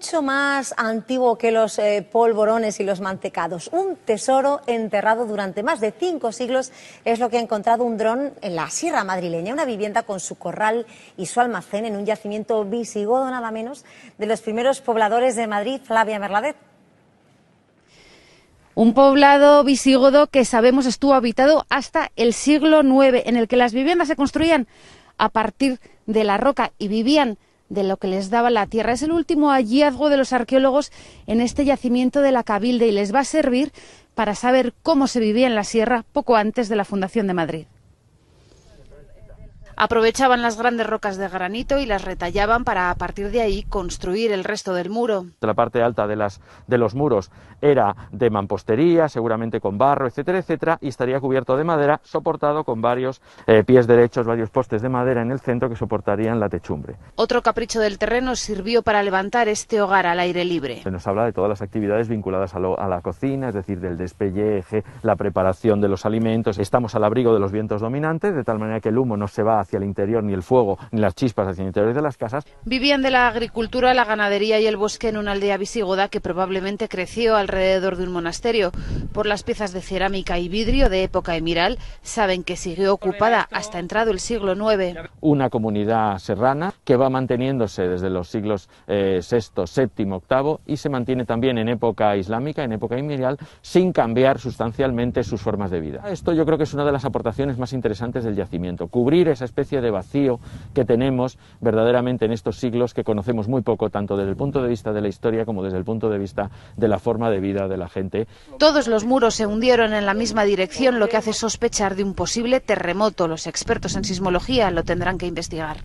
mucho más antiguo que los eh, polvorones y los mantecados. Un tesoro enterrado durante más de cinco siglos es lo que ha encontrado un dron en la Sierra Madrileña, una vivienda con su corral y su almacén en un yacimiento visigodo nada menos de los primeros pobladores de Madrid, Flavia Merladet. Un poblado visigodo que sabemos estuvo habitado hasta el siglo IX, en el que las viviendas se construían a partir de la roca y vivían de lo que les daba la tierra. Es el último hallazgo de los arqueólogos en este yacimiento de la Cabilde y les va a servir para saber cómo se vivía en la sierra poco antes de la fundación de Madrid. Aprovechaban las grandes rocas de granito y las retallaban para a partir de ahí construir el resto del muro. La parte alta de, los muros era de mampostería, seguramente con barro, etcétera, etcétera, y estaría cubierto de madera, soportado con varios eh, pies derechos, varios postes de madera en el centro que soportarían la techumbre. Otro capricho del terreno sirvió para levantar este hogar al aire libre. Se nos habla de todas las actividades vinculadas a, la cocina, es decir, del despelleje, la preparación de los alimentos. Estamos al abrigo de los vientos dominantes, de tal manera que el humo no se va a hacia interior, ni el fuego, ni las chispas hacia el interior de las casas. Vivían de la agricultura, la ganadería y el bosque en una aldea visigoda que probablemente creció alrededor de un monasterio. Por las piezas de cerámica y vidrio de época emiral, saben que siguió ocupada hasta entrado el siglo IX. Una comunidad serrana que va manteniéndose desde los siglos VI, VII, VIII y se mantiene también en época islámica, en época emiral sin cambiar sustancialmente sus formas de vida. Esto yo creo que es una de las aportaciones más interesantes del yacimiento, cubrir esas especie de vacío que tenemos verdaderamente en estos siglos que conocemos muy poco, tanto desde el punto de vista de la historia como desde el punto de vista de la forma de vida de la gente. Todos los muros se hundieron en la misma dirección, lo que hace sospechar de un posible terremoto. Los expertos en sismología lo tendrán que investigar.